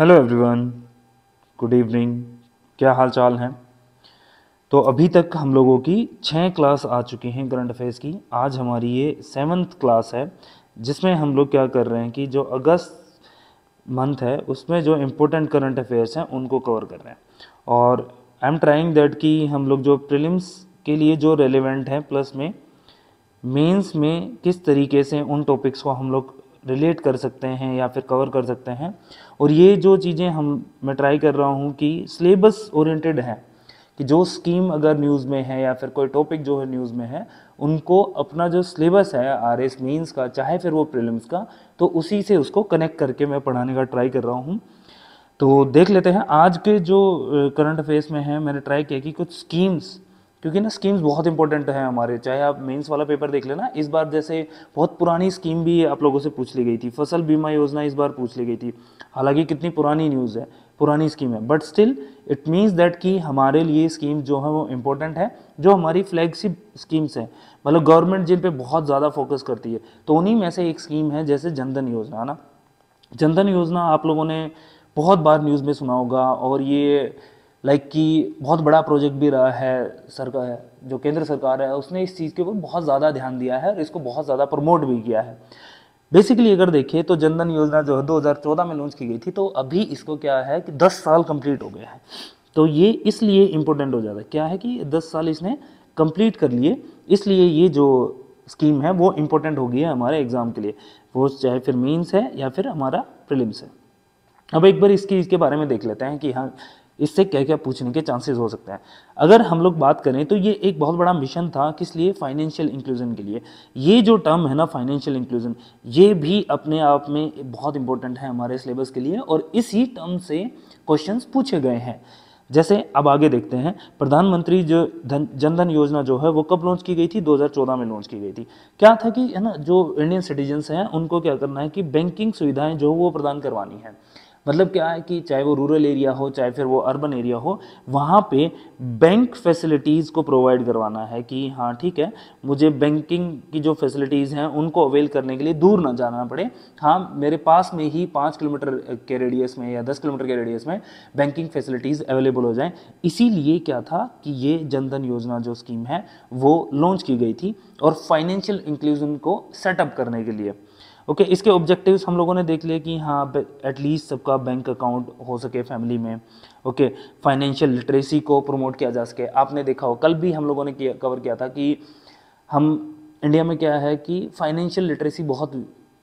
Hello everyone good evening क्या हाल चाल हैं तो अभी तक हम लोगों की छः क्लास आ चुकी हैं करंट अफेयर्स की आज हमारी ये सेवन्थ क्लास है जिसमें हम लोग क्या कर रहे हैं कि जो अगस्त मंथ है उसमें जो इम्पोर्टेंट करंट अफेयर्स हैं उनको कवर कर रहे हैं और आई एम ट्राइंग दैट कि हम लोग जो प्रिलिम्स के लिए जो रेलिवेंट हैं प्लस में मेंस में किस तरीके से उन टॉपिक्स को हम लोग रिलेट कर सकते हैं या फिर कवर कर सकते हैं और ये जो चीज़ें हम मैं ट्राई कर रहा हूँ कि सिलेबस ओरिएंटेड है कि जो स्कीम अगर न्यूज़ में है या फिर कोई टॉपिक जो है न्यूज़ में है उनको अपना जो सिलेबस है आर एस मीन्स का चाहे फिर वो प्रिलिम्स का तो उसी से उसको कनेक्ट करके मैं पढ़ाने का ट्राई कर रहा हूँ तो देख लेते हैं आज के जो करंट अफेयर्स में है मैंने ट्राई किया कि कुछ स्कीम्स क्योंकि ना स्कीम्स बहुत इंपॉर्टेंट हैं हमारे चाहे आप मेंस वाला पेपर देख लेना इस बार जैसे बहुत पुरानी स्कीम भी आप लोगों से पूछ ली गई थी फसल बीमा योजना इस बार पूछ ली गई थी हालांकि कितनी पुरानी न्यूज़ है पुरानी स्कीम है but still it means that कि हमारे लिए स्कीम जो है वो इम्पोर्टेंट है जो हमारी फ्लैगशिप स्कीम्स हैं मतलब गवर्नमेंट जिन पर बहुत ज़्यादा फोकस करती है तो उन्हीं में से एक स्कीम है जैसे जनधन योजना ना जनधन योजना आप लोगों ने बहुत बार न्यूज़ में सुना होगा और ये लाइक like कि बहुत बड़ा प्रोजेक्ट भी रहा है सरकार जो केंद्र सरकार है उसने इस चीज़ के ऊपर बहुत ज़्यादा ध्यान दिया है और इसको बहुत ज़्यादा प्रमोट भी किया है बेसिकली अगर देखें तो जनधन योजना जो है दो में लॉन्च की गई थी तो अभी इसको क्या है कि 10 साल कंप्लीट हो गया है तो ये इसलिए इम्पोर्टेंट हो जाता है क्या है कि 10 साल इसने कंप्लीट कर लिए इसलिए ये जो स्कीम है वो इम्पोर्टेंट हो गई है हमारे एग्ज़ाम के लिए वो चाहे फिर मीन्स है या फिर हमारा प्रिलिम्स है अब एक बार इस चीज़ के बारे में देख लेते हैं कि हाँ इससे क्या क्या पूछने के चांसेस हो सकते हैं अगर हम लोग बात करें तो ये एक बहुत बड़ा मिशन था किस लिए फाइनेंशियल इंक्लूजन के लिए ये जो टर्म है ना फाइनेंशियल इंक्लूजन ये भी अपने आप में बहुत इंपॉर्टेंट है हमारे सिलेबस के लिए और इसी टर्म से क्वेश्चंस पूछे गए हैं जैसे अब आगे देखते हैं प्रधानमंत्री जो धन जनधन योजना जो है वो कब लॉन्च की गई थी 2014 में लॉन्च की गई थी क्या था कि है ना जो इंडियन सिटीजन्स हैं उनको क्या करना है कि बैंकिंग सुविधाएं जो वो प्रदान करवानी है मतलब क्या है कि चाहे वो रूरल एरिया हो चाहे फिर वो अर्बन एरिया हो वहाँ पे बैंक फैसिलिटीज़ को प्रोवाइड करवाना है कि हाँ ठीक है मुझे बैंकिंग की जो फैसिलिटीज़ हैं उनको अवेल करने के लिए दूर ना जाना पड़े हाँ मेरे पास में ही पाँच किलोमीटर के रेडियस में या दस किलोमीटर के रेडियस में बैंकिंग फैसिलिटीज़ अवेलेबल हो जाएँ इसीलिए क्या था कि ये जनधन योजना जो स्कीम है वो लॉन्च की गई थी और फाइनेंशियल इंक्लूजन को सेटअप करने के लिए ओके okay, इसके ऑब्जेक्टिव्स हम लोगों ने देख लिए कि हाँ एटलीस्ट सबका बैंक अकाउंट हो सके फैमिली में ओके फाइनेंशियल लिटरेसी को प्रमोट किया जा सके आपने देखा हो कल भी हम लोगों ने किया कवर किया था कि हम इंडिया में क्या है कि फाइनेंशियल लिटरेसी बहुत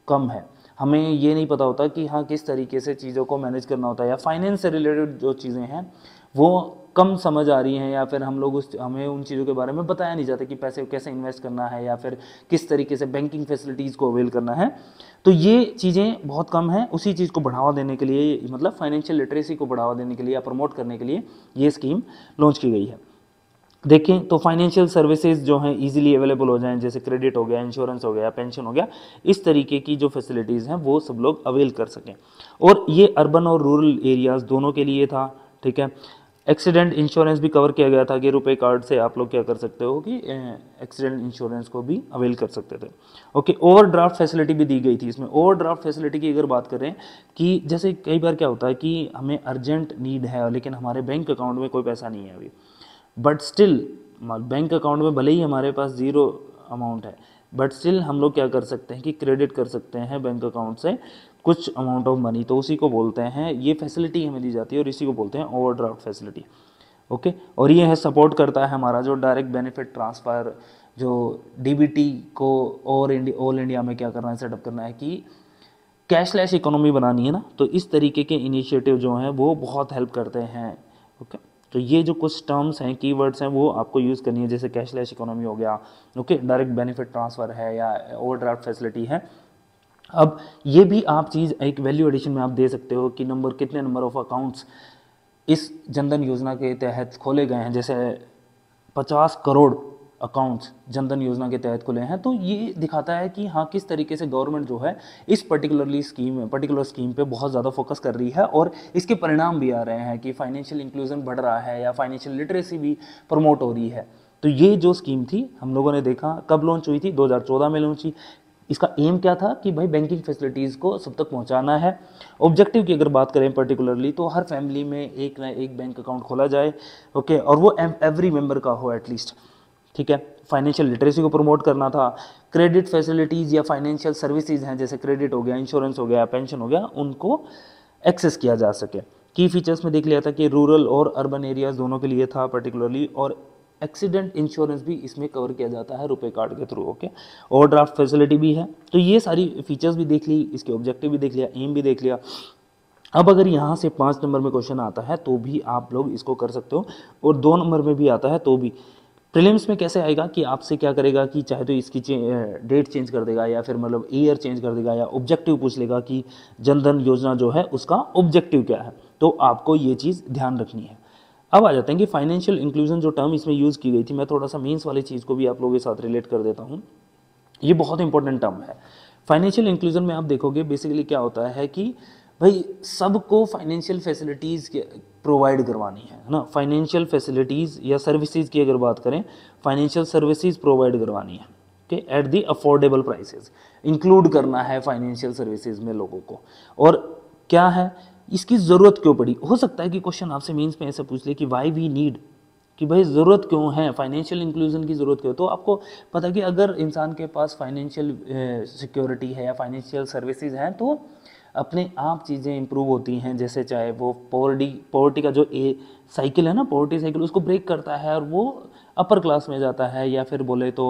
कम है हमें ये नहीं पता होता कि हाँ किस तरीके से चीज़ों को मैनेज करना होता है या फाइनेंस से रिलेटेड जो चीज़ें हैं वो कम समझ आ रही हैं या फिर हम लोग उस हमें उन चीज़ों के बारे में बताया नहीं जाता कि पैसे कैसे इन्वेस्ट करना है या फिर किस तरीके से बैंकिंग फैसिलिटीज़ को अवेल करना है तो ये चीज़ें बहुत कम हैं उसी चीज़ को बढ़ावा देने के लिए मतलब फाइनेंशियल लिटरेसी को बढ़ावा देने के लिए या प्रमोट करने के लिए ये स्कीम लॉन्च की गई है देखें तो फाइनेंशियल सर्विसेज जो हैं इजीली अवेलेबल हो जाएं जैसे क्रेडिट हो गया इंश्योरेंस हो गया पेंशन हो गया इस तरीके की जो फैसिलिटीज़ हैं वो सब लोग अवेल कर सकें और ये अर्बन और रूरल एरियाज़ दोनों के लिए था ठीक है एक्सीडेंट इंश्योरेंस भी कवर किया गया था कि रुपए कार्ड से आप लोग क्या कर सकते हो कि एक्सीडेंट इंश्योरेंस को भी अवेल कर सकते थे ओके ओवरड्राफ्ट फैसिलिटी भी दी गई थी इसमें ओवरड्राफ्ट फैसिलिटी की अगर बात करें कि जैसे कई बार क्या होता है कि हमें अर्जेंट नीड है लेकिन हमारे बैंक अकाउंट में कोई पैसा नहीं है अभी बट स्टिल बैंक अकाउंट में भले ही हमारे पास ज़ीरो अमाउंट है बट स्टिल हम लोग क्या कर सकते हैं कि क्रेडिट कर सकते हैं बैंक अकाउंट से कुछ अमाउंट ऑफ मनी तो उसी को बोलते हैं ये फैसिलिटी हमें दी जाती है और इसी को बोलते हैं ओवरड्राफ्ट फैसिलिटी ओके और ये है सपोर्ट करता है हमारा जो डायरेक्ट बेनिफिट ट्रांसफ़र जो डी को और इंडिया ऑल इंडिया में क्या करना है सेटअप करना है कि कैशलेस इकोनॉमी बनानी है ना तो इस तरीके के इनिशिएटिव जो हैं वो बहुत हेल्प करते हैं ओके okay? तो ये जो कुछ टर्म्स हैं कीवर्ड्स हैं वो आपको यूज़ करनी है जैसे कैशलेस इकोनॉमी हो गया ओके डायरेक्ट बेनिफिट ट्रांसफ़र है या ओवर फैसिलिटी है अब ये भी आप चीज़ एक वैल्यू एडिशन में आप दे सकते हो कि नंबर कितने नंबर ऑफ अकाउंट्स इस जनधन योजना के तहत खोले गए हैं जैसे पचास करोड़ अकाउंट्स जनधन योजना के तहत खुले हैं तो ये दिखाता है कि हाँ किस तरीके से गवर्नमेंट जो है इस पर्टिकुलरली स्कीम में पर्टिकुलर स्कीम पे बहुत ज़्यादा फोकस कर रही है और इसके परिणाम भी आ रहे हैं कि फाइनेंशियल इंक्लूजन बढ़ रहा है या फाइनेंशियल लिटरेसी भी प्रमोट हो रही है तो ये जो स्कीम थी हम लोगों ने देखा कब लॉन्च हुई थी 2014 में लॉन्च हुई इसका एम क्या था कि भाई बैंकिंग फैसिलिटीज़ को सब तक पहुंचाना है ऑब्जेक्टिव की अगर बात करें पर्टिकुलरली तो हर फैमिली में एक ना एक बैंक अकाउंट खोला जाए ओके और वो एवरी मेंबर का हो एटलीस्ट ठीक है फाइनेंशियल लिटरेसी को प्रमोट करना था क्रेडिट फैसिलिटीज़ या फाइनेंशियल सर्विसेज हैं जैसे क्रेडिट हो गया इंश्योरेंस हो गया पेंशन हो गया उनको एक्सेस किया जा सके की फीचर्स में देख लिया था कि रूरल और अर्बन एरियाज़ दोनों के लिए था पर्टिकुलरली और एक्सीडेंट इंश्योरेंस भी इसमें कवर किया जाता है रुपए कार्ड के through okay overdraft facility भी है तो ये सारी फीचर्स भी देख ली इसके ऑब्जेक्टिव भी देख लिया एम भी देख लिया अब अगर यहाँ से पाँच नंबर में क्वेश्चन आता है तो भी आप लोग इसको कर सकते हो और दो नंबर में भी आता है तो भी प्रीलिम्स में कैसे आएगा कि आपसे क्या करेगा कि चाहे तो इसकी चे, डेट चेंज कर देगा या फिर मतलब ईयर चेंज कर देगा या ऑब्जेक्टिव पूछ लेगा कि जनधन योजना जो है उसका ऑब्जेक्टिव क्या है तो आपको ये चीज़ ध्यान रखनी है अब आ जाते हैं कि फाइनेंशियल इंक्लूजन जो टर्म इसमें यूज़ की गई थी मैं थोड़ा सा मीन्स वाली चीज़ को भी आप लोगों के साथ रिलेट कर देता हूँ ये बहुत इंपॉर्टेंट टर्म है फाइनेंशियल इंक्लूजन में आप देखोगे बेसिकली क्या होता है कि भाई सबको फाइनेंशियल फैसिलिटीज़ प्रोवाइड करवानी है ना फाइनेंशियल फैसिलिटीज़ या सर्विसेज की अगर बात करें फाइनेंशियल सर्विसेज प्रोवाइड करवानी है okay at the affordable prices include करना है फाइनेंशियल सर्विसेज में लोगों को और क्या है इसकी ज़रूरत क्यों पड़ी हो सकता है कि क्वेश्चन आपसे मीन्स में ऐसा पूछ ले कि वाई वी नीड कि भाई ज़रूरत क्यों है फाइनेंशियल इंक्लूजन की ज़रूरत क्यों तो आपको पता कि अगर इंसान के पास फाइनेंशियल सिक्योरिटी है या फाइनेंशियल सर्विसेज हैं तो अपने आप चीज़ें इंप्रूव होती हैं जैसे चाहे वो पॉवर्टी पॉवर्टी का जो ए साइकिल है ना पॉवर्टी साइकिल उसको ब्रेक करता है और वो अपर क्लास में जाता है या फिर बोले तो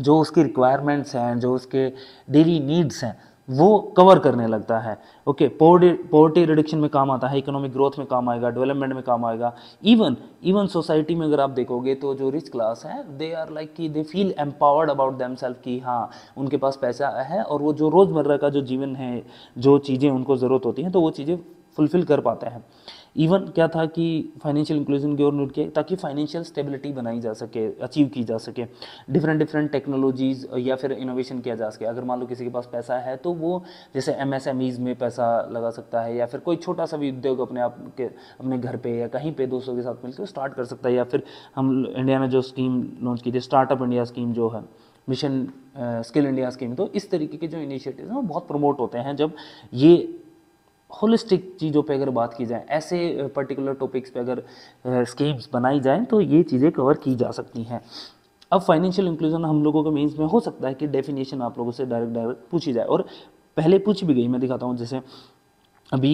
जो उसकी रिक्वायरमेंट्स हैं जो उसके डेली नीड्स हैं वो कवर करने लगता है ओके पॉवर्टी रिडक्शन में काम आता है इकोनॉमिक ग्रोथ में काम आएगा डेवलपमेंट में काम आएगा इवन इवन सोसाइटी में अगर आप देखोगे तो जो रिच क्लास है दे आर लाइक कि they feel empowered about them self कि हाँ उनके पास पैसा है और वो जो रोज़मर्रा का जो जीवन है जो चीज़ें उनको ज़रूरत होती हैं तो वो चीज़ें फुलफिल कर पाते हैं इवन क्या था कि फाइनेंशियल इंक्लूजन की ओर नोट के ताकि फाइनेंशियल स्टेबिलिटी बनाई जा सके अचीव की जा सके डिफरेंट डिफरेंट टेक्नोलॉजीज़ या फिर इनोवेशन किया जा सके अगर मान लो किसी के पास पैसा है तो वो जैसे एम एस एम ईज में पैसा लगा सकता है या फिर कोई छोटा सा भी उद्योग अपने आप के अपने घर पर या कहीं पर दोस्तों के साथ मिलकर स्टार्ट कर सकता है या फिर हम इंडिया ने जो स्कीम लॉन्च की थी स्टार्टअप इंडिया स्कीम जो है मिशन स्किल इंडिया स्कीम तो इस तरीके के जो इनिशिएटिव्स हैं वो बहुत प्रमोट होते हैं जब ये होलिस्टिक चीज़ों पे अगर बात की जाए ऐसे पर्टिकुलर टॉपिक्स पे अगर स्कीम्स बनाई जाएँ तो ये चीज़ें कवर की जा सकती हैं अब फाइनेंशियल इंक्लूजन हम लोगों के मीन्स में हो सकता है कि डेफिनेशन आप लोगों से डायरेक्ट डायरेक्ट पूछी जाए और पहले पूछ भी गई मैं दिखाता हूँ जैसे अभी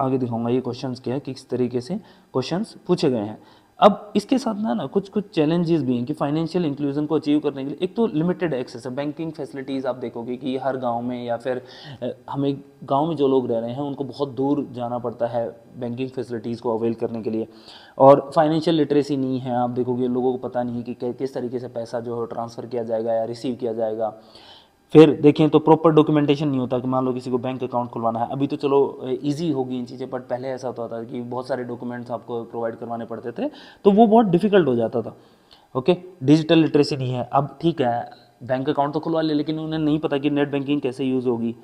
आगे दिखाऊंगा ये क्वेश्चंस क्या है किस तरीके से क्वेश्चंस पूछे गए हैं अब इसके साथ ना ना कुछ कुछ चैलेंजेस भी हैं कि फाइनेंशियल इंक्लूजन को अचीव करने के लिए एक तो लिमिटेड एक्सेस है बैंकिंग फैसिलिटीज़ आप देखोगे कि हर गांव में या फिर हमें गांव में जो लोग रह रहे हैं उनको बहुत दूर जाना पड़ता है बैंकिंग फैसिलिटीज़ को अवेल करने के लिए और फाइनेंशियल लिटरेसी नहीं है आप देखोगे लोगों को पता नहीं है कि किस तरीके से पैसा जो है ट्रांसफ़र किया जाएगा या रिसीव किया जाएगा फिर देखें तो प्रॉपर डॉक्यूमेंटेशन नहीं होता कि मान लो किसी को बैंक अकाउंट खुलवाना है अभी तो चलो इजी होगी इन चीज़ें बट पहले ऐसा होता था कि बहुत सारे डॉक्यूमेंट्स आपको प्रोवाइड करवाने पड़ते थे तो वो बहुत डिफिकल्ट हो जाता था ओके डिजिटल लिटरेसी नहीं है अब ठीक है बैंक अकाउंट तो खुलवा ले लेकिन उन्हें नहीं पता कि नेट बैंकिंग कैसे यूज़ होगी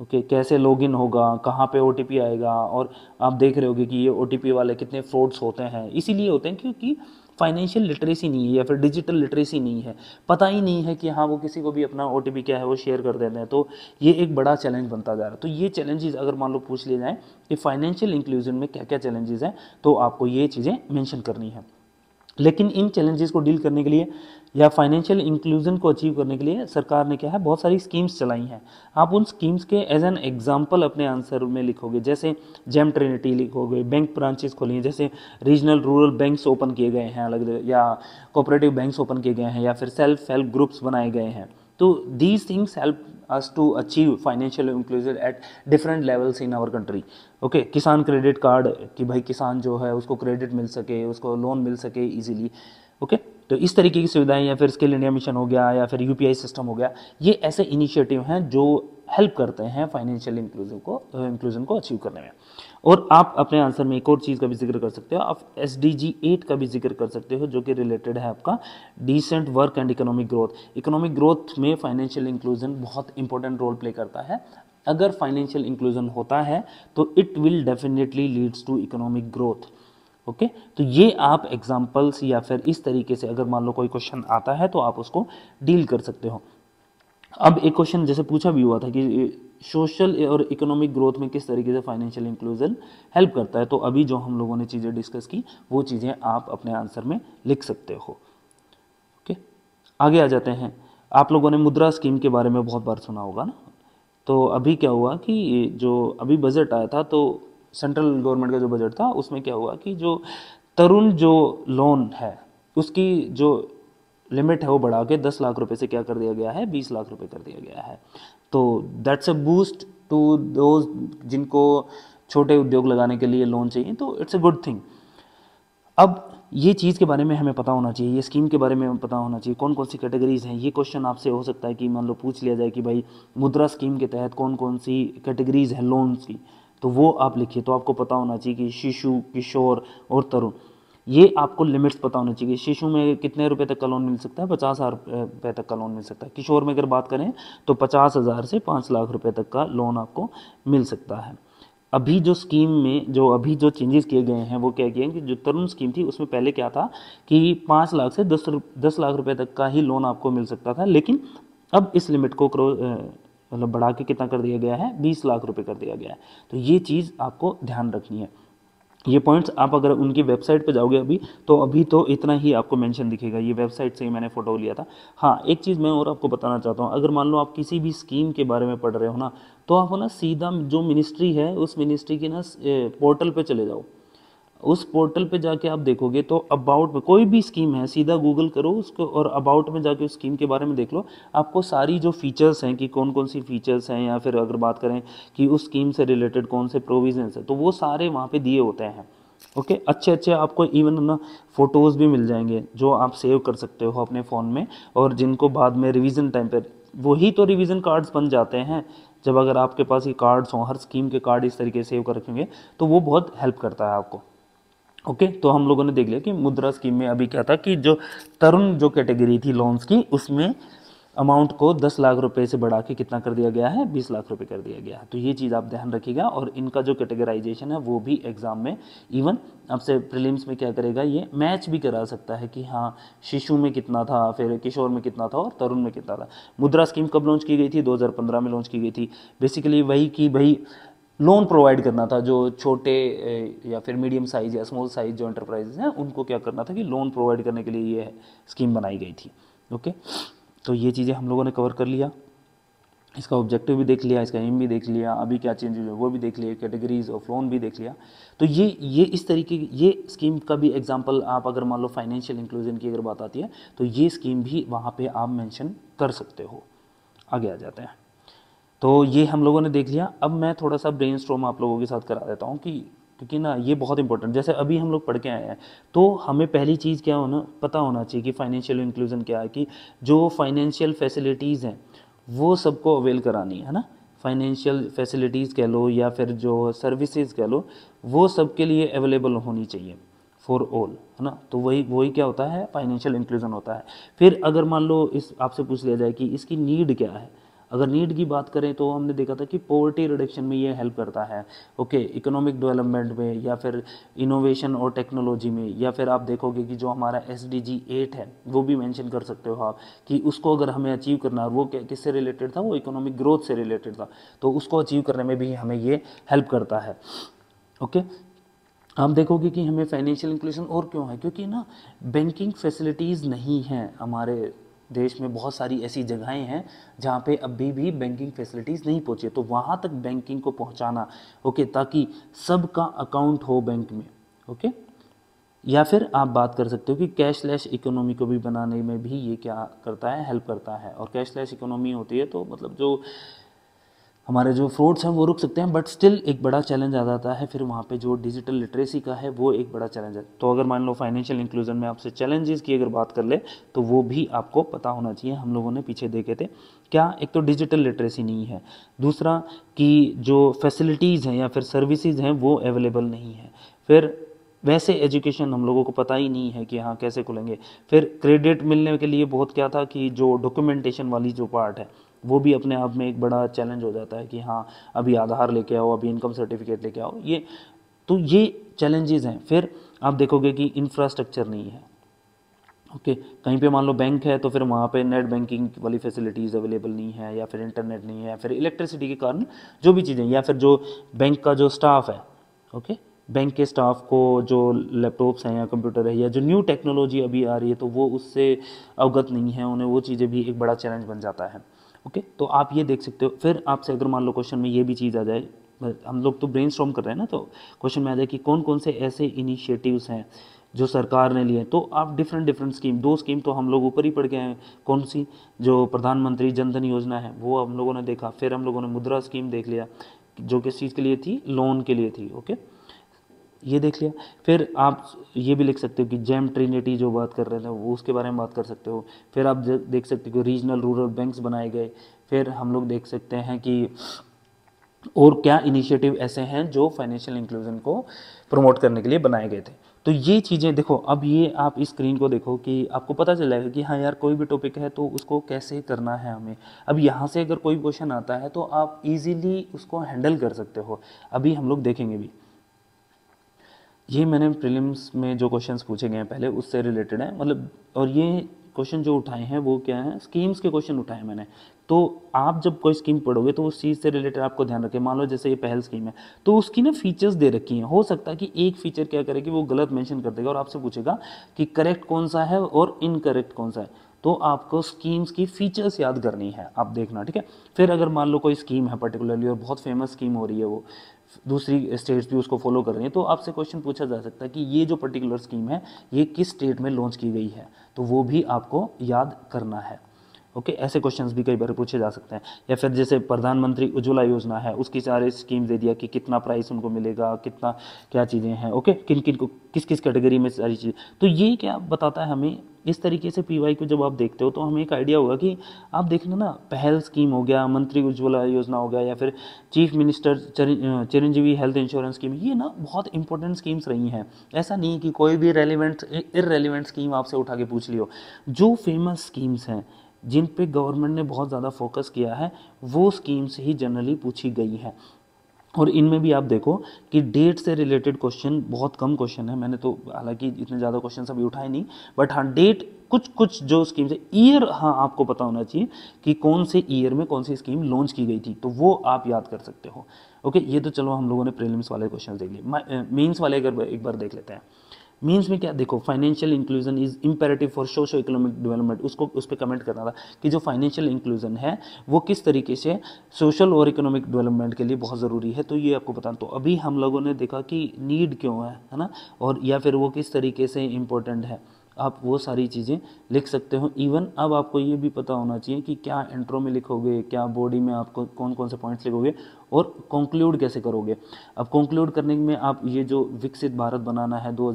ओके okay, कैसे लॉगिन होगा कहाँ पे ओ आएगा और आप देख रहे होगे कि ये ओ वाले कितने फ्रॉड्स होते हैं इसीलिए होते हैं क्योंकि फाइनेंशियल लिटरेसी नहीं है या फिर डिजिटल लिटरेसी नहीं है पता ही नहीं है कि हाँ वो किसी को भी अपना ओ क्या है वो शेयर कर देते हैं तो ये एक बड़ा चैलेंज बनता जा रहा है तो ये चैलेंजेस अगर मान लो पूछ लिए जाएँ कि फाइनेंशियल इंक्लूजन में क्या क्या चैलेंजेस हैं तो आपको ये चीज़ें मैंशन करनी है लेकिन इन चैलेंजेस को डील करने के लिए या फाइनेंशियल इंक्लूजन को अचीव करने के लिए सरकार ने क्या है बहुत सारी स्कीम्स चलाई हैं आप उन स्कीम्स के एज एन एग्जाम्पल अपने आंसर में लिखोगे जैसे जेम ट्रिनिटी लिखोगे बैंक ब्रांचेस खोली हैं जैसे रीजनल रूरल बैंक्स ओपन किए गए हैं अलग अलग या कोऑपरेटिव बैंक्स ओपन किए गए हैं या फिर सेल्फ हेल्प ग्रुप्स बनाए गए हैं तो these things help us to achieve financial inclusion at different levels in our country okay Kisan credit card कि भाई किसान जो है उसको क्रेडिट मिल सके उसको लोन मिल सके ईजिली ओके okay? तो इस तरीके की सुविधाएं या फिर स्किल इंडिया मिशन हो गया या फिर यूपीआई सिस्टम हो गया ये ऐसे इनिशिएटिव हैं जो हेल्प करते हैं फाइनेंशियल इंक्लूजन को इंक्लूजन को अचीव करने में और आप अपने आंसर में एक और चीज़ का भी जिक्र कर सकते हो आप एस डी जी एट का भी जिक्र कर सकते हो जो कि रिलेटेड है आपका decent work and economic growth economic growth में फाइनेंशियल इंक्लूजन बहुत इंपॉर्टेंट रोल प्ले करता है अगर फाइनेंशियल इंक्लूजन होता है तो it will definitely leads to economic growth okay तो ये आप एग्जाम्पल्स या फिर इस तरीके से अगर मान लो कोई क्वेश्चन आता है तो आप उसको डील कर सकते हो अब एक क्वेश्चन जैसे पूछा भी हुआ था कि सोशल और इकोनॉमिक ग्रोथ में किस तरीके से फाइनेंशियल इंक्लूजन हेल्प करता है तो अभी जो हम लोगों ने चीज़ें डिस्कस की वो चीज़ें आप अपने आंसर में लिख सकते हो ओके आगे आ जाते हैं आप लोगों ने मुद्रा स्कीम के बारे में बहुत बार सुना होगा ना तो अभी क्या हुआ कि जो अभी बजट आया था तो सेंट्रल गवर्नमेंट का जो बजट था उसमें क्या हुआ कि जो तरुण जो लोन है उसकी जो लिमिट है वो बढ़ा के दस लाख रुपए से क्या कर दिया गया है बीस लाख रुपए कर दिया गया है तो दैट्स अ बूस्ट टू दो जिनको छोटे उद्योग लगाने के लिए लोन चाहिए तो इट्स अ गुड थिंग अब ये चीज़ के बारे में हमें पता होना चाहिए ये स्कीम के बारे में हमें पता होना चाहिए कौन कौन सी कैटेगरीज़ हैं ये क्वेश्चन आपसे हो सकता है कि मान लो पूछ लिया जाए कि भाई मुद्रा स्कीम के तहत कौन कौन सी कैटेगरीज़ हैं लोन्स की तो वो आप लिखिए तो आपको पता होना चाहिए कि शिशु किशोर और तरुण ये आपको लिमिट्स पता होना चाहिए शिशु में कितने रुपए तक का लोन मिल सकता है पचास हज़ार रुपये तक का लोन मिल सकता है किशोर में अगर बात करें तो पचास हज़ार से पाँच लाख रुपये तक का लोन आपको मिल सकता है अभी जो स्कीम में जो अभी जो चेंजेस किए गए हैं वो क्या किए हैं कि जो तरुण स्कीम थी उसमें पहले क्या था कि पाँच लाख से दस दस लाख रुपये तक का ही लोन आपको मिल सकता था लेकिन अब इस लिमिट को क्रो मतलब बढ़ा के कितना कर दिया गया है बीस लाख रुपये कर दिया गया है तो ये चीज़ आपको ध्यान रखनी है ये पॉइंट्स आप अगर उनकी वेबसाइट पे जाओगे अभी तो अभी तो इतना ही आपको मेंशन दिखेगा ये वेबसाइट से ही मैंने फ़ोटो लिया था हाँ एक चीज़ मैं और आपको बताना चाहता हूँ अगर मान लो आप किसी भी स्कीम के बारे में पढ़ रहे हो ना तो आप ना सीधा जो मिनिस्ट्री है उस मिनिस्ट्री की ना पोर्टल पर चले जाओ उस पोर्टल पे जाके आप देखोगे तो अबाउट में कोई भी स्कीम है सीधा गूगल करो उसको और अबाउट में जाके उस स्कीम के बारे में देख लो आपको सारी जो फीचर्स हैं कि कौन कौन सी फीचर्स हैं या फिर अगर बात करें कि उस स्कीम से रिलेटेड कौन से प्रोविजंस हैं तो वो सारे वहाँ पर दिए होते हैं ओके okay, अच्छे अच्छे आपको इवन ना फ़ोटोज़ भी मिल जाएंगे जो आप सेव कर सकते हो अपने फ़ोन में और जिनको बाद में रिवीजन टाइम पर वही तो रिवीजन कार्ड्स बन जाते हैं जब अगर आपके पास ये कार्ड्स हों हर स्कीम के कार्ड इस तरीके सेव कर रखेंगे तो वो बहुत हेल्प करता है आपको ओके तो हम लोगों ने देख लिया कि मुद्रा स्कीम में अभी क्या था कि जो तरुण जो कैटेगरी थी लोन्स की उसमें अमाउंट को 10 लाख रुपए से बढ़ा के कितना कर दिया गया है 20 लाख रुपए कर दिया गया है तो ये चीज़ आप ध्यान रखिएगा और इनका जो कैटेगराइजेशन है वो भी एग्ज़ाम में इवन आपसे प्रीलिम्स में क्या करेगा ये मैच भी करा सकता है कि हाँ शिशु में कितना था फिर किशोर में कितना था और तरुण में कितना था मुद्रा स्कीम कब लॉन्च की गई थी दो में लॉन्च की गई थी बेसिकली वही कि भाई लोन प्रोवाइड करना था जो छोटे या फिर मीडियम साइज या स्मॉल साइज जो एंटरप्राइजेज हैं उनको क्या करना था कि लोन प्रोवाइड करने के लिए ये स्कीम बनाई गई थी ओके तो ये चीज़ें हम लोगों ने कवर कर लिया इसका ऑब्जेक्टिव भी देख लिया इसका एम भी देख लिया अभी क्या चेंज हुए वो भी देख लिया कैटेगरीज ऑफ लोन भी देख लिया तो ये ये इस तरीके की ये स्कीम का भी एग्जांपल आप अगर मान लो फाइनेंशियल इंक्लूजन की अगर बात आती है तो ये स्कीम भी वहाँ पे आप मेंशन कर सकते हो आगे आ जाते हैं तो ये हम लोगों ने देख लिया अब मैं थोड़ा सा ब्रेन आप लोगों के साथ करा देता हूँ कि क्योंकि ना ये बहुत इंपॉर्टेंट जैसे अभी हम लोग पढ़ के आए हैं तो हमें पहली चीज़ क्या होना पता होना चाहिए कि फाइनेंशियल इंक्लूजन क्या है कि जो फाइनेंशियल फैसिलिटीज़ हैं वो सबको अवेल करानी है ना फाइनेंशियल फैसिलिटीज़ कह लो या फिर जो सर्विसेज कह लो वो सबके लिए अवेलेबल होनी चाहिए फॉर ऑल है ना तो वही वही क्या होता है फाइनेंशियल इंक्लूजन होता है फिर अगर मान लो इस आपसे पूछ लिया जाए कि इसकी नीड क्या है अगर नीड की बात करें तो हमने देखा था कि पॉवर्टी रिडक्शन में ये हेल्प करता है ओके इकोनॉमिक डेवलपमेंट में या फिर इनोवेशन और टेक्नोलॉजी में या फिर आप देखोगे कि जो हमारा एस डी जी एट है वो भी मैंशन कर सकते हो आप कि उसको अगर हमें अचीव करना वो किससे रिलेटेड था वो इकोनॉमिक ग्रोथ से रिलेटेड था तो उसको अचीव करने में भी हमें ये हेल्प करता है ओके आप देखोगे कि हमें फाइनेंशियल इंक्लूजन और क्यों है क्योंकि ना बैंकिंग फैसिलिटीज़ नहीं हैं हमारे देश में बहुत सारी ऐसी जगहें हैं जहाँ पे अभी भी बैंकिंग फैसिलिटीज़ नहीं पहुँचे तो वहाँ तक बैंकिंग को पहुँचाना ओके ताकि सबका अकाउंट हो बैंक में ओके या फिर आप बात कर सकते हो कि कैशलेस इकोनॉमी को भी बनाने में भी ये क्या करता है हेल्प करता है और कैशलेस इकोनॉमी होती है तो मतलब जो हमारे जो फ्रॉड्स हैं वो रुक सकते हैं बट स्टिल एक बड़ा चैलेंज आ जाता है फिर वहाँ पे जो डिजिटल लिटरेसी का है वो एक बड़ा चैलेंज है तो अगर मान लो फाइनेंशियल इंक्लूजन में आपसे चैलेंजेस की अगर बात कर ले तो वो भी आपको पता होना चाहिए हम लोगों ने पीछे देखे थे क्या एक तो डिजिटल लिटरेसी नहीं है दूसरा कि जो फैसिलिटीज़ हैं या फिर सर्विसेज हैं वो अवेलेबल नहीं है फिर वैसे एजुकेशन हम लोगों को पता ही नहीं है कि हाँ कैसे खुलेंगे फिर क्रेडिट मिलने के लिए बहुत क्या था कि जो डॉक्यूमेंटेशन वाली जो पार्ट है वो भी अपने आप में एक बड़ा चैलेंज हो जाता है कि हाँ अभी आधार लेके आओ अभी इनकम सर्टिफिकेट लेके आओ ये तो ये चैलेंजेस हैं फिर आप देखोगे कि इंफ्रास्ट्रक्चर नहीं है ओके okay, कहीं पे मान लो बैंक है तो फिर वहाँ पे नेट बैंकिंग वाली फैसिलिटीज़ अवेलेबल नहीं है या फिर इंटरनेट नहीं है या फिर इलेक्ट्रिसिटी के कारण जो भी चीज़ें या फिर जो बैंक का जो स्टाफ है ओके okay, बैंक के स्टाफ को जो लैपटॉप्स हैं या कंप्यूटर है या जो न्यू टेक्नोलॉजी अभी आ रही है तो वो उससे अवगत नहीं है उन्हें वो चीज़ें भी एक बड़ा चैलेंज बन जाता है ओके तो आप ये देख सकते हो फिर आपसे अगर मान लो क्वेश्चन में ये भी चीज़ आ जाए हम लोग तो ब्रेन कर रहे हैं ना तो क्वेश्चन में आ जाए कि कौन कौन से ऐसे इनिशिएटिव्स हैं जो सरकार ने लिए तो आप डिफरेंट डिफरेंट स्कीम दो स्कीम तो हम लोग ऊपर ही पड़ गए हैं कौन सी जो प्रधानमंत्री जनधन योजना है वो हम लोगों ने देखा फिर हम लोगों ने मुद्रा स्कीम देख लिया जो किस चीज़ के लिए थी लोन के लिए थी ओके okay? ये देख लिया फिर आप ये भी लिख सकते हो कि जैम ट्रिनिटी जो बात कर रहे थे वो उसके बारे में बात कर सकते हो फिर आप देख सकते हो रीजनल रूरल बैंक्स बनाए गए फिर हम लोग देख सकते हैं कि और क्या इनिशिएटिव ऐसे हैं जो फाइनेंशियल इंक्लूजन को प्रमोट करने के लिए बनाए गए थे तो ये चीज़ें देखो अब ये आप इस स्क्रीन को देखो कि आपको पता चल जाएगा कि हाँ यार कोई भी टॉपिक है तो उसको कैसे करना है हमें अब यहाँ से अगर कोई क्वेश्चन आता है तो आप इजीली उसको हैंडल कर सकते हो अभी हम लोग देखेंगे भी ये मैंने प्रीलिम्स में जो क्वेश्चंस पूछे गए हैं पहले उससे रिलेटेड है मतलब और ये क्वेश्चन जो उठाए हैं वो क्या है स्कीम्स के क्वेश्चन उठाए मैंने तो आप जब कोई स्कीम पढ़ोगे तो उस चीज़ से रिलेटेड आपको ध्यान रखें मान लो जैसे ये पहल स्कीम है तो उसकी ना फीचर्स दे रखी हैं हो सकता है कि एक फीचर क्या करेगी वो गलत मेंशन कर देगा और आपसे पूछेगा कि करेक्ट कौन सा है और इनकरेक्ट कौन सा है तो आपको स्कीम्स की फीचर्स याद करनी है आप देखना ठीक है फिर अगर मान लो कोई स्कीम है पर्टिकुलरली और बहुत फेमस स्कीम हो रही है वो दूसरी स्टेट्स भी उसको फॉलो कर रही हैं तो आपसे क्वेश्चन पूछा जा सकता है कि ये जो पर्टिकुलर स्कीम है ये किस स्टेट में लॉन्च की गई है तो वो भी आपको याद करना है ओके ऐसे क्वेश्चन भी कई बार पूछे जा सकते हैं या फिर जैसे प्रधानमंत्री उज्ज्वला योजना है उसकी सारे स्कीम दे दिया कि कितना प्राइस उनको मिलेगा कितना क्या चीज़ें हैं ओके किन किन को किस किस कैटेगरी में सारी चीज़ें तो ये क्या बताता है हमें इस तरीके से पीवाई को जब आप देखते हो तो हमें एक आइडिया होगा कि आप देख ना पहल स्कीम हो गया मंत्री उज्ज्वला योजना हो गया या फिर chief minister Chiranjeevi health insurance scheme ये ना बहुत इंपॉर्टेंट स्कीम्स रही हैं ऐसा नहीं कि कोई भी रेलिवेंट इरेलीवेंट स्कीम आपसे उठा के पूछ लियो जो फेमस स्कीम्स हैं जिन पे गवर्नमेंट ने बहुत ज़्यादा फोकस किया है वो स्कीम्स ही जनरली पूछी गई हैं और इनमें भी आप देखो कि डेट से रिलेटेड क्वेश्चन बहुत कम क्वेश्चन है मैंने तो हालांकि इतने ज़्यादा क्वेश्चन अभी उठाए नहीं बट हाँ डेट कुछ कुछ जो स्कीम्स है ईयर हाँ आपको पता होना चाहिए कि कौन से ईयर में कौन सी स्कीम लॉन्च की गई थी तो वो आप याद कर सकते हो ओके ये तो चलो हम लोगों ने प्रीलिम्स वाले क्वेश्चन देख लिए मेन्स वाले अगर एक बार देख लेते हैं मीन्स में क्या देखो financial inclusion is imperative for socio economic development उसको उस पर कमेंट करना था कि जो फाइनेंशियल इंक्लूजन है वो किस तरीके से सोशल और इकोनॉमिक डेवलपमेंट के लिए बहुत ज़रूरी है तो ये आपको बताना तो अभी हम लोगों ने देखा कि नीड क्यों है है ना और या फिर वो किस तरीके से इम्पोर्टेंट है आप वो सारी चीज़ें लिख सकते हो इवन अब आपको ये भी पता होना चाहिए कि क्या इंट्रो में लिखोगे क्या बॉडी में आपको कौन कौन से पॉइंट्स लिखोगे और कंक्लूड कैसे करोगे अब कंक्लूड करने में आप ये जो विकसित भारत बनाना है दो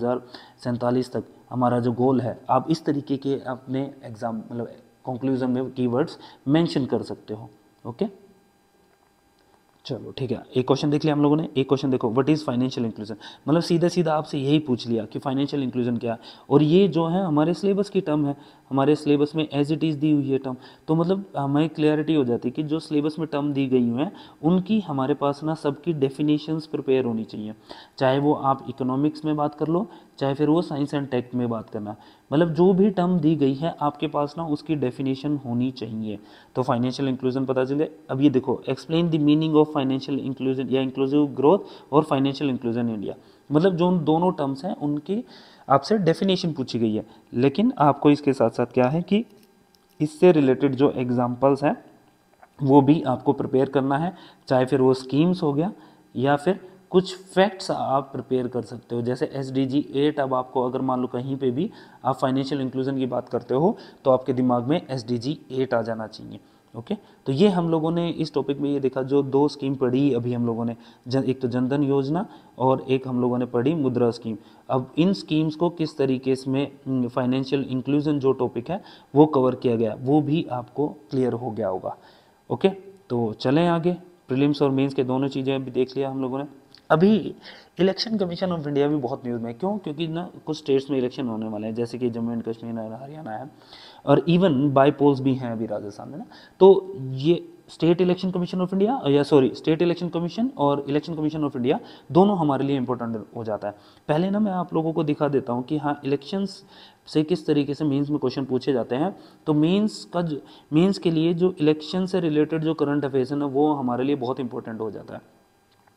तक हमारा जो गोल है आप इस तरीके के अपने एग्ज़ाम मतलब कंक्लूजन में कीवर्ड्स मेंशन कर सकते हो ओके okay? चलो ठीक है एक क्वेश्चन देख लिया हम लोगों ने एक क्वेश्चन देखो व्हाट इज़ फाइनेंशियल इंक्लूजन मतलब सीधा सीधा आपसे यही पूछ लिया कि फाइनेंशियल इंक्लूजन क्या है और ये जो है हमारे सिलेबस की टर्म है हमारे सिलेबस में एज इट इज़ दी हुई है टर्म तो मतलब हमें क्लियरिटी हो जाती है कि जो सिलेबस में टर्म दी गई हैं उनकी हमारे पास ना सबकी डेफिनेशंस प्रिपेयर होनी चाहिए चाहे वो आप इकोनॉमिक्स में बात कर लो चाहे फिर वो साइंस एंड टेक में बात करना मतलब जो भी टर्म दी गई है आपके पास ना उसकी डेफिनेशन होनी चाहिए तो फाइनेंशियल इंक्लूजन पता चले अब ये देखो explain the meaning of financial inclusion या इंक्लूसिव ग्रोथ और फाइनेंशियल इंक्लूजन इंडिया मतलब जो उन दोनों टर्म्स हैं उनकी आपसे डेफिनेशन पूछी गई है लेकिन आपको इसके साथ साथ क्या है कि इससे रिलेटेड जो एग्जाम्पल्स हैं वो भी आपको प्रिपेयर करना है चाहे फिर वो स्कीम्स हो गया या फिर कुछ फैक्ट्स आप प्रिपेयर कर सकते हो जैसे एस डी जी एट अब आपको अगर मान लो कहीं पे भी आप फाइनेंशियल इंक्लूजन की बात करते हो तो आपके दिमाग में एस डी जी एट आ जाना चाहिए ओके okay? तो ये हम लोगों ने इस टॉपिक में ये देखा जो दो स्कीम पढ़ी अभी हम लोगों ने जन, एक तो जनधन योजना और एक हम लोगों ने पढ़ी मुद्रा स्कीम अब इन स्कीम्स को किस तरीके से फाइनेंशियल इंक्लूजन जो टॉपिक है वो कवर किया गया वो भी आपको क्लियर हो गया होगा ओके okay? तो चलें आगे प्रीलिम्स और मेंस के दोनों चीज़ें अभी देख लिया हम लोगों ने अभी इलेक्शन कमीशन ऑफ इंडिया भी बहुत न्यूज़ में क्यों क्योंकि ना कुछ स्टेट्स में इलेक्शन होने वाले हैं जैसे कि जम्मू एंड कश्मीर और हरियाणा है और इवन बाई पोल्स भी हैं अभी राजस्थान में ना तो ये state election commission of India या सॉरी स्टेट इलेक्शन कमीशन और इलेक्शन कमीशन ऑफ इंडिया दोनों हमारे लिए इंपॉर्टेंट हो जाता है पहले ना मैं आप लोगों को दिखा देता हूँ कि हाँ इलेक्शंस से किस तरीके से मेंस में क्वेश्चन पूछे जाते हैं तो मेंस का जो मेंस के लिए जो इलेक्शन से रिलेटेड जो करंट अफेयर्स है ना वो हमारे लिए बहुत इंपॉर्टेंट हो जाता है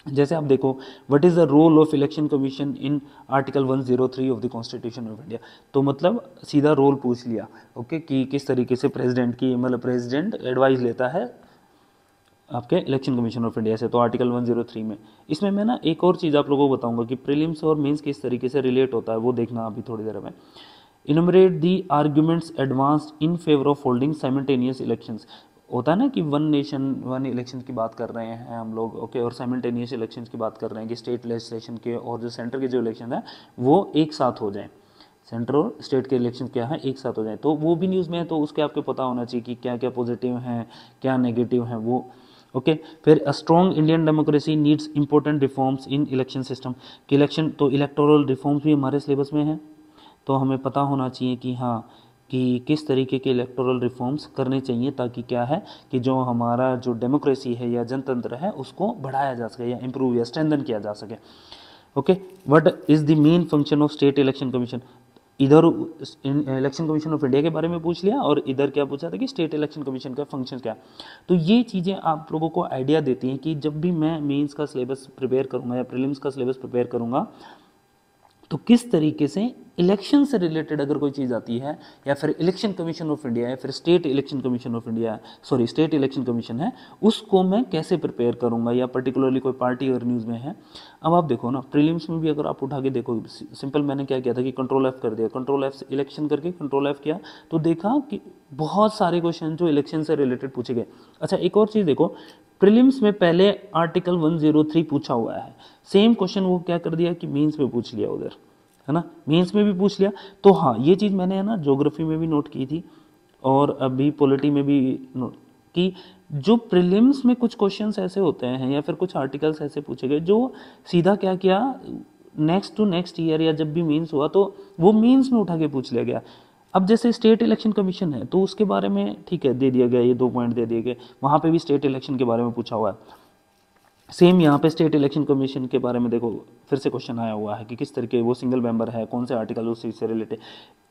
जैसे आप देखो what is the role of election commission in article 103 of the constitution of India तो मतलब सीधा रोल पूछ लिया ओके okay, कि किस तरीके से प्रेसिडेंट की मतलब प्रेसिडेंट एडवाइस लेता है आपके इलेक्शन कमीशन ऑफ इंडिया से तो आर्टिकल 103 में इसमें मैं ना एक और चीज़ आप लोगों को बताऊंगा कि प्रीलिम्स और मेंस किस तरीके से रिलेट होता है वो देखना अभी थोड़ी देर में enumerate the arguments advance in favour of holding simultaneous elections होता है ना कि वन नेशन वन इलेक्शन की बात कर रहे हैं हम लोग ओके और साइमल्टेनियस इलेक्शन की बात कर रहे हैं कि स्टेट लेजिस्लेशन के और जो सेंटर के जो इलेक्शन हैं वो एक साथ हो जाएँ सेंटर और स्टेट के इलेक्शन क्या है एक साथ हो जाए तो वो भी न्यूज़ में है तो उसके आपको पता होना चाहिए कि क्या क्या पॉजिटिव हैं क्या नेगेटिव हैं वो ओके okay, फिर a strong Indian democracy needs important reforms in election system कि इलेक्शन तो इलेक्टोरल रिफॉर्म्स भी हमारे सिलेबस में हैं तो हमें पता होना चाहिए कि हाँ कि किस तरीके के इलेक्टोरल रिफॉर्म्स करने चाहिए ताकि क्या है कि जो हमारा जो डेमोक्रेसी है या जनतंत्र है उसको बढ़ाया जा सके या इम्प्रूव या स्ट्रेंथन किया जा सके okay what is the main function of state election commission इधर इलेक्शन कमीशन ऑफ इंडिया के बारे में पूछ लिया और इधर क्या पूछा था कि स्टेट इलेक्शन कमीशन का फंक्शन क्या तो ये चीज़ें आप लोगों को आइडिया देती हैं कि जब भी मैं मेंस का सिलेबस प्रिपेयर करूँगा या प्रीलिम्स का सिलेबस प्रिपेयर करूँगा तो किस तरीके से इलेक्शन से रिलेटेड अगर कोई चीज़ आती है या फिर इलेक्शन कमीशन ऑफ इंडिया है फिर state election commission of India sorry state election commission है उसको मैं कैसे प्रिपेयर करूंगा या पर्टिकुलरली कोई पार्टी अगर न्यूज़ में है अब आप देखो ना प्रीलिम्स में भी अगर आप उठा के देखो सिंपल मैंने क्या किया था कि कंट्रोल एफ कर दिया कंट्रोल एफ इलेक्शन करके कंट्रोल एफ किया तो देखा कि बहुत सारे क्वेश्चन जो इलेक्शन से रिलेटेड पूछे गए अच्छा एक और चीज़ देखो प्रीलिम्स में पहले आर्टिकल 103 पूछा हुआ है सेम क्वेश्चन वो क्या कर दिया कि मीन्स में पूछ लिया उधर है ना मीन्स में भी पूछ लिया तो हाँ ये चीज़ मैंने है ना जोग्राफी में भी नोट की थी और अभी पॉलिटी में भी नोट कि जो प्रीलिम्स में कुछ क्वेश्चंस ऐसे होते हैं या फिर कुछ आर्टिकल्स ऐसे पूछे गए जो सीधा क्या किया नेक्स्ट टू नेक्स्ट ईयर या जब भी मीन्स हुआ तो वो मीन्स में उठा के पूछ लिया गया अब जैसे स्टेट इलेक्शन कमीशन है तो उसके बारे में ठीक है दे दिया गया ये दो पॉइंट दे दिए गए वहाँ पे भी स्टेट इलेक्शन के बारे में पूछा हुआ है सेम यहाँ पे स्टेट इलेक्शन कमीशन के बारे में देखो फिर से क्वेश्चन आया हुआ है कि किस तरीके वो सिंगल मेंबर है कौन से आर्टिकल उससे इससे रिलेटेड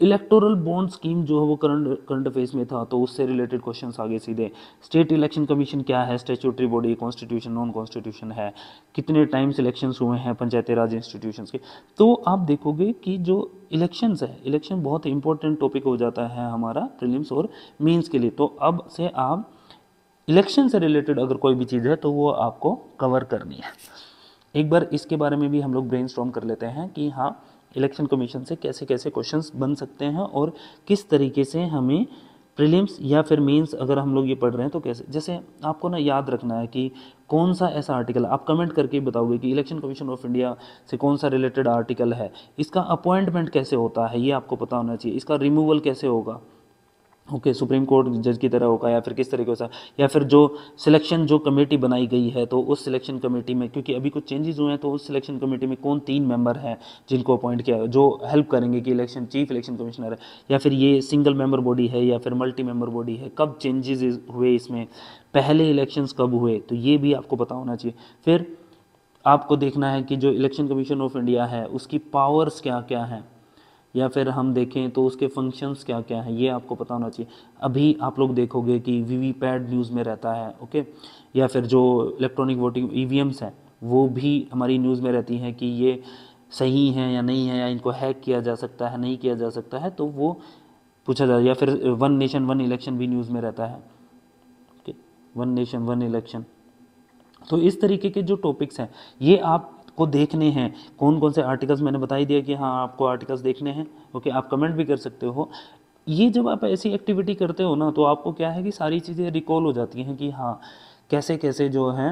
इलेक्टोरल बॉन्ड स्कीम जो है वो करंट करंट अफेयर्स में था तो उससे रिलेटेड क्वेश्चंस आगे सीधे स्टेट इलेक्शन कमीशन क्या है statutory body constitution non constitution है कितने टाइम्स इलेक्शंस हुए हैं पंचायती राज इंस्टीट्यूशन के तो आप देखोगे कि जो इलेक्शंस है इलेक्शन बहुत इंपॉर्टेंट टॉपिक हो जाता है हमारा प्रिलिम्स और मीन्स के लिए तो अब से आप इलेक्शन से रिलेटेड अगर कोई भी चीज़ है तो वो आपको कवर करनी है एक बार इसके बारे में भी हम लोग ब्रेन कर लेते हैं कि हाँ इलेक्शन कमीशन से कैसे कैसे क्वेश्चंस बन सकते हैं और किस तरीके से हमें प्रीलिम्स या फिर मेंस अगर हम लोग ये पढ़ रहे हैं तो कैसे जैसे आपको ना याद रखना है कि कौन सा ऐसा आर्टिकल आप कमेंट करके बताओगे कि इलेक्शन कमीशन ऑफ इंडिया से कौन सा रिलेटेड आर्टिकल है इसका अपॉइंटमेंट कैसे होता है ये आपको पता होना चाहिए इसका रिमूवल कैसे होगा ओके सुप्रीम कोर्ट जज की तरह होगा या फिर किस तरीके से या फिर जो सिलेक्शन जो कमेटी बनाई गई है तो उस सिलेक्शन कमेटी में क्योंकि अभी कुछ चेंजेस हुए हैं तो उस सिलेक्शन कमेटी में कौन तीन मेंबर हैं जिनको अपॉइंट किया जो हेल्प करेंगे कि इलेक्शन चीफ इलेक्शन कमिश्नर है या फिर ये सिंगल मेंबर बॉडी है या फिर मल्टी मेंबर बॉडी है कब चेंजेस हुए इसमें पहले इलेक्शंस कब हुए तो ये भी आपको पता होना चाहिए फिर आपको देखना है कि जो इलेक्शन कमीशन ऑफ इंडिया है उसकी पावर्स क्या क्या हैं या फिर हम देखें तो उसके फंक्शंस क्या क्या हैं ये आपको पता होना चाहिए अभी आप लोग देखोगे कि वी पैड न्यूज़ में रहता है ओके या फिर जो इलेक्ट्रॉनिक वोटिंग ई हैं वो भी हमारी न्यूज़ में रहती हैं कि ये सही हैं या नहीं है या इनको हैक किया जा सकता है नहीं किया जा सकता है तो वो पूछा जाए या फिर वन नेशन वन इलेक्शन भी न्यूज़ में रहता है okay one nation one election तो इस तरीके के जो टॉपिक्स हैं ये आप को देखने हैं कौन कौन से आर्टिकल्स मैंने बता ही दिया कि हाँ आपको आर्टिकल्स देखने हैं ओके आप कमेंट भी कर सकते हो ये जब आप ऐसी एक्टिविटी करते हो ना तो आपको क्या है कि सारी चीज़ें रिकॉल हो जाती हैं कि हाँ कैसे कैसे जो हैं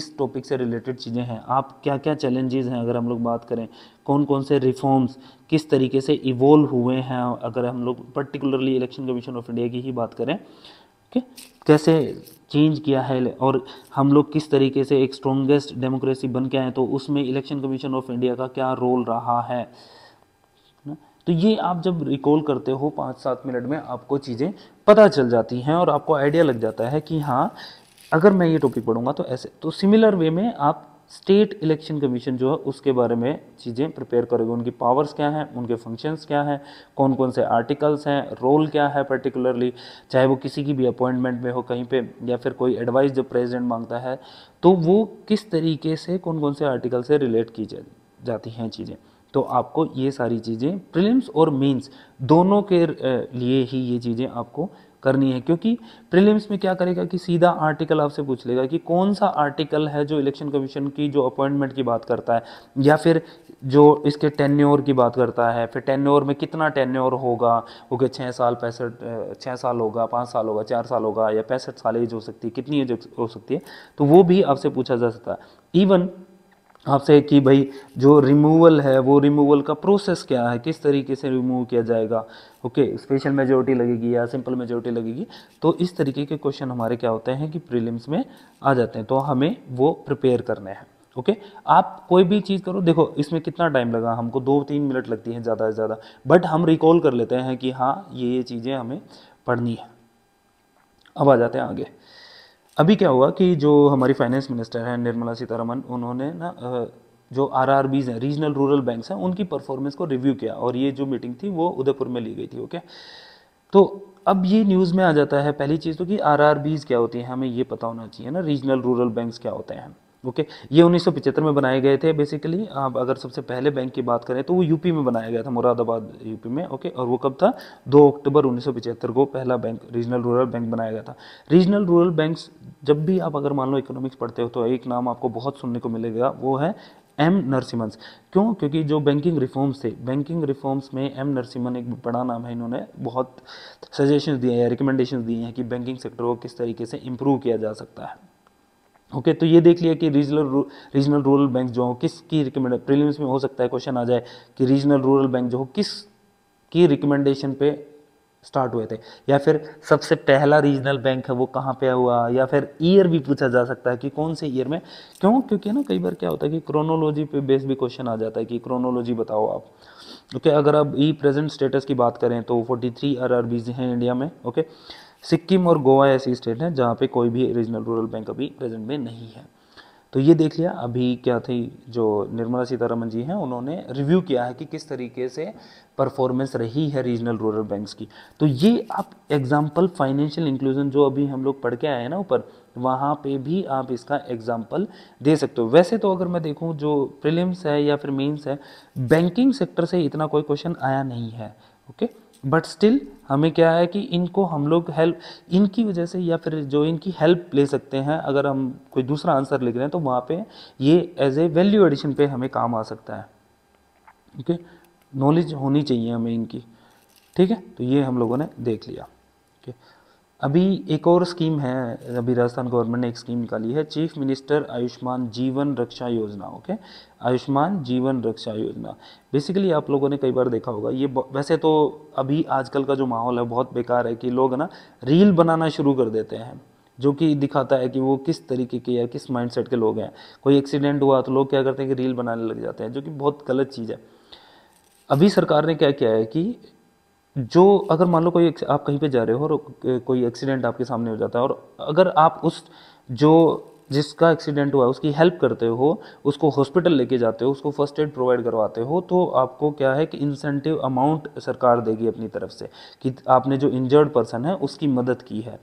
इस टॉपिक से रिलेटेड चीज़ें हैं आप क्या क्या चैलेंजेस हैं अगर हम लोग बात करें कौन कौन से रिफॉर्म्स किस तरीके से इवोल्व हुए हैं अगर हम लोग particularly election commission of India की ही बात करें ओके कैसे चेंज किया है और हम लोग किस तरीके से एक स्ट्रॉन्गेस्ट डेमोक्रेसी बन के आए तो उसमें इलेक्शन कमीशन ऑफ इंडिया का क्या रोल रहा है ना तो ये आप जब रिकॉल करते हो पाँच सात मिनट में आपको चीज़ें पता चल जाती हैं और आपको आइडिया लग जाता है कि हाँ अगर मैं ये टॉपिक पढ़ूंगा तो ऐसे तो सिमिलर वे में आप स्टेट इलेक्शन कमीशन जो है उसके बारे में चीज़ें प्रिपेयर करोगे उनकी पावर्स क्या हैं उनके फंक्शंस क्या हैं कौन कौन से आर्टिकल्स हैं रोल क्या है पर्टिकुलरली चाहे वो किसी की भी अपॉइंटमेंट में हो कहीं पे या फिर कोई एडवाइस जब प्रेसिडेंट मांगता है तो वो किस तरीके से कौन कौन से आर्टिकल से रिलेट की जा, जाती हैं चीज़ें तो आपको ये सारी चीज़ें प्रिलिम्स और मीन्स दोनों के लिए ही ये चीज़ें आपको करनी है क्योंकि प्रीलिम्स में क्या करेगा कि सीधा आर्टिकल आपसे पूछ लेगा कि कौन सा आर्टिकल है जो इलेक्शन कमीशन की जो अपॉइंटमेंट की बात करता है या फिर जो इसके टेन्योर की बात करता है फिर टेन्योर में कितना टेन्योर होगा वो कि छः साल पैंसठ छः साल होगा पाँच साल होगा चार साल होगा या पैंसठ साल एज हो सकती है कितनी एज हो सकती है तो वो भी आपसे पूछा जा सकता है इवन आपसे कि भाई जो रिमूवल है वो रिमूवल का प्रोसेस क्या है किस तरीके से रिमूव किया जाएगा ओके स्पेशल मेजोरिटी लगेगी या सिंपल मेजोरिटी लगेगी तो इस तरीके के क्वेश्चन हमारे क्या होते हैं कि प्रीलिम्स में आ जाते हैं तो हमें वो प्रिपेयर करने हैं ओके okay? आप कोई भी चीज़ करो देखो इसमें कितना टाइम लगा हमको दो तीन मिनट लगती हैं ज़्यादा से ज़्यादा बट हम रिकॉल कर लेते हैं कि हाँ ये ये चीज़ें हमें पढ़नी है अब आ जाते हैं आगे अभी क्या हुआ कि जो हमारी फाइनेंस मिनिस्टर हैं निर्मला सीतारमन उन्होंने ना जो आर आर बीज हैं रीजनल रूरल बैंक्स हैं उनकी परफॉर्मेंस को रिव्यू किया और ये जो मीटिंग थी वो उदयपुर में ली गई थी ओके तो अब ये न्यूज़ में आ जाता है पहली चीज़ तो कि आर आर बीज क्या होती हैं हमें ये पता होना चाहिए ना रीजनल रूरल बैंक्स क्या होते हैं ओके ये उन्नीस में बनाए गए थे बेसिकली आप अगर सबसे पहले बैंक की बात करें तो वो यूपी में बनाया गया था मुरादाबाद यूपी में ओके और वो कब था 2 अक्टूबर 1975 को पहला बैंक रीजनल रूरल बैंक बनाया गया था रीजनल रूरल बैंक्स जब भी आप अगर मान लो इकोनॉमिक्स पढ़ते हो तो एक नाम आपको बहुत सुनने को मिलेगा वो है एम नरसिम्हस क्यों क्योंकि जो बैंकिंग रिफॉर्म्स थे बैंकिंग रिफॉर्म्स में एम नरसिम्हन एक बड़ा नाम है इन्होंने बहुत सजेशंस दिए हैं रिकमेंडेशंस दिए हैं कि बैंकिंग सेक्टर को किस तरीके से इम्प्रूव किया जा सकता है ओके okay, तो ये देख लिया कि रीजनल रीजनल रूरल बैंक जो हो किसकी रिकमेंड प्रीलिम्स में हो सकता है क्वेश्चन आ जाए कि रीजनल रूरल बैंक जो हो किस की रिकमेंडेशन पे स्टार्ट हुए थे या फिर सबसे पहला रीजनल बैंक है वो कहाँ पे हुआ या फिर ईयर भी पूछा जा सकता है कि कौन से ईयर में क्यों क्योंकि ना कई बार क्या होता है कि क्रोनोलॉजी पे बेस भी क्वेश्चन आ जाता है कि क्रोनोलॉजी बताओ आप ओके okay, अगर आप ई प्रेजेंट स्टेटस की बात करें तो 43 थ्री आर हैं इंडिया में ओके okay? सिक्किम और गोवा ऐसी स्टेट हैं जहाँ पे कोई भी रीजनल रूरल बैंक अभी प्रेजेंट में नहीं है तो ये देख लिया अभी क्या थी जो निर्मला सीतारमन जी हैं उन्होंने रिव्यू किया है कि किस तरीके से परफॉर्मेंस रही है रीजनल रूरल बैंक्स की तो ये आप एग्जांपल फाइनेंशियल इंक्लूजन जो अभी हम लोग पढ़ के आए हैं ना ऊपर वहाँ पे भी आप इसका एग्जाम्पल दे सकते हो वैसे तो अगर मैं देखूँ जो प्रिलिम्स है या फिर मीन्स है बैंकिंग सेक्टर से इतना कोई क्वेश्चन आया नहीं है ओके okay? बट स्टिल हमें क्या है कि इनको हम लोग हेल्प इनकी वजह से या फिर जो इनकी हेल्प ले सकते हैं अगर हम कोई दूसरा आंसर लिख रहे हैं तो वहाँ पे ये एज ए वैल्यू एडिशन पे हमें काम आ सकता है ठीक है नॉलेज होनी चाहिए हमें इनकी ठीक है तो ये हम लोगों ने देख लिया ठीक है अभी एक और स्कीम है अभी राजस्थान गवर्नमेंट ने एक स्कीम निकाली है चीफ मिनिस्टर आयुष्मान जीवन रक्षा योजना ओके आयुष्मान जीवन रक्षा योजना बेसिकली आप लोगों ने कई बार देखा होगा ये वैसे तो अभी आजकल का जो माहौल है बहुत बेकार है कि लोग ना रील बनाना शुरू कर देते हैं जो कि दिखाता है कि वो किस तरीके के या किस माइंडसेट के लोग हैं कोई एक्सीडेंट हुआ तो लोग क्या करते हैं कि रील बनाने लग जाते हैं जो कि बहुत गलत चीज़ है अभी सरकार ने क्या किया है कि जो अगर मान लो कोई आप कहीं पे जा रहे हो और कोई एक्सीडेंट आपके सामने हो जाता है और अगर आप उस जो जिसका एक्सीडेंट हुआ है उसकी हेल्प करते हो उसको हॉस्पिटल लेके जाते हो उसको फर्स्ट एड प्रोवाइड करवाते हो तो आपको क्या है कि इंसेंटिव अमाउंट सरकार देगी अपनी तरफ से कि आपने जो इंजर्ड पर्सन है उसकी मदद की है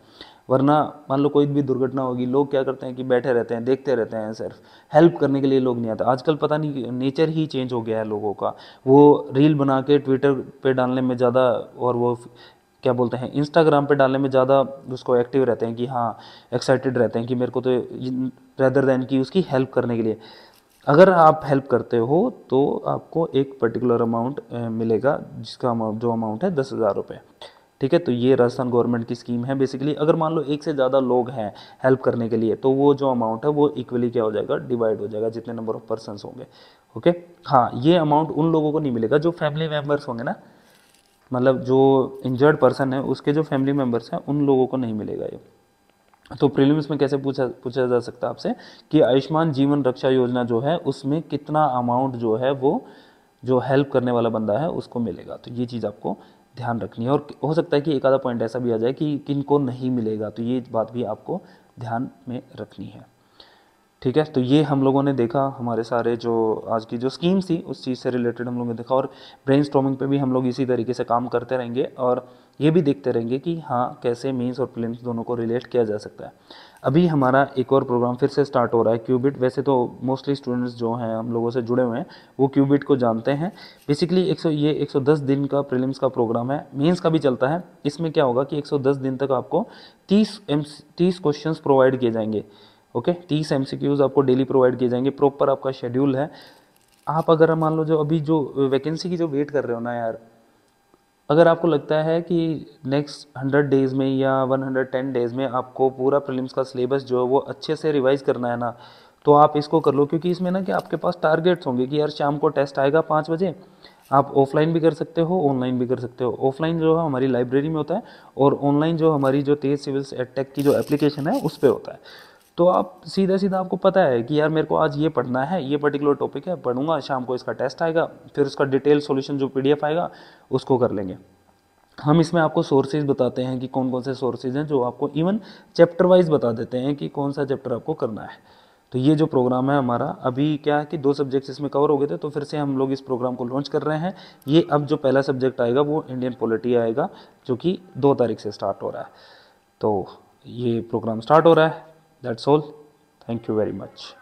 वरना मान लो कोई भी दुर्घटना होगी लोग क्या करते हैं कि बैठे रहते हैं देखते रहते हैं सिर्फ हेल्प करने के लिए लोग नहीं आते आजकल पता नहीं नेचर ही चेंज हो गया है लोगों का वो रील बना के ट्विटर पे डालने में ज़्यादा और वो क्या बोलते हैं इंस्टाग्राम पे डालने में ज़्यादा उसको एक्टिव रहते हैं कि हाँ एक्साइटेड रहते हैं कि मेरे को तो रेदर देन की उसकी हेल्प करने के लिए अगर आप हेल्प करते हो तो आपको एक पर्टिकुलर अमाउंट मिलेगा जिसका जो अमाउंट है दस हज़ार रुपये ठीक है तो ये राजस्थान गवर्नमेंट की स्कीम है बेसिकली अगर मान लो एक से ज़्यादा लोग हैं हेल्प करने के लिए तो वो जो अमाउंट है वो इक्वली क्या हो जाएगा डिवाइड हो जाएगा जितने नंबर ऑफ पर्सन होंगे ओके हाँ ये अमाउंट उन लोगों को नहीं मिलेगा जो फैमिली मेम्बर्स होंगे ना मतलब जो इंजर्ड पर्सन है उसके जो फैमिली मेम्बर्स हैं उन लोगों को नहीं मिलेगा ये तो प्रीलिम्स में कैसे पूछा पूछा जा सकता है आपसे कि आयुष्मान जीवन रक्षा योजना जो है उसमें कितना अमाउंट जो है वो जो हेल्प करने वाला बंदा है उसको मिलेगा तो ये चीज़ आपको ध्यान रखनी है और हो सकता है कि एक आधा पॉइंट ऐसा भी आ जाए कि किन को नहीं मिलेगा तो ये बात भी आपको ध्यान में रखनी है ठीक है तो ये हम लोगों ने देखा हमारे सारे जो आज की जो स्कीम्स थी उस चीज़ से रिलेटेड हम लोगों ने देखा और ब्रेन स्ट्रोमिंग पर भी हम लोग इसी तरीके से काम करते रहेंगे और ये भी देखते रहेंगे कि हाँ कैसे मीन्स और प्लेन्स दोनों को रिलेट किया जा सकता है अभी हमारा एक और प्रोग्राम फिर से स्टार्ट हो रहा है क्यूबिट वैसे तो मोस्टली स्टूडेंट्स जो हैं हम लोगों से जुड़े हुए हैं वो क्यूबिट को जानते हैं बेसिकली 100 ये 110 दिन का प्रीलिम्स का प्रोग्राम है मेंस का भी चलता है इसमें क्या होगा कि 110 दिन तक आपको 30 एम तीस क्वेश्चन प्रोवाइड किए जाएंगे ओके तीस एम आपको डेली प्रोवाइड किए जाएंगे प्रॉपर आपका शेड्यूल है आप अगर मान लो जो अभी जो वैकेंसी की जो वेट कर रहे हो ना यार अगर आपको लगता है कि नेक्स्ट हंड्रेड डेज़ में या वन हंड्रेड टेन डेज़ में आपको पूरा प्रिलिम्स का सिलेबस जो है वो अच्छे से रिवाइज़ करना है ना तो आप इसको कर लो क्योंकि इसमें ना कि आपके पास टारगेट्स होंगे कि यार शाम को टेस्ट आएगा पाँच बजे आप ऑफलाइन भी कर सकते हो ऑनलाइन भी कर सकते हो ऑफलाइन जो है हमारी लाइब्रेरी में होता है और ऑनलाइन जो हमारी जो तेज सिविल्स एटेक की जो एप्लीकेशन है उस पर होता है तो आप सीधा सीधा आपको पता है कि यार मेरे को आज ये पढ़ना है ये पर्टिकुलर टॉपिक है पढ़ूंगा शाम को इसका टेस्ट आएगा फिर उसका डिटेल सोल्यूशन जो पी आएगा उसको कर लेंगे हम इसमें आपको सोर्सेज बताते हैं कि कौन कौन से सोर्सेज हैं जो आपको इवन चैप्टर वाइज बता देते हैं कि कौन सा चैप्टर आपको करना है तो ये जो प्रोग्राम है हमारा अभी क्या है कि दो सब्जेक्ट्स इसमें कवर हो गए थे तो फिर से हम लोग इस प्रोग्राम को लॉन्च कर रहे हैं ये अब जो पहला सब्जेक्ट आएगा वो इंडियन पॉलिटी आएगा जो कि दो तारीख से स्टार्ट हो रहा है तो ये प्रोग्राम स्टार्ट हो रहा है that's all thank you very much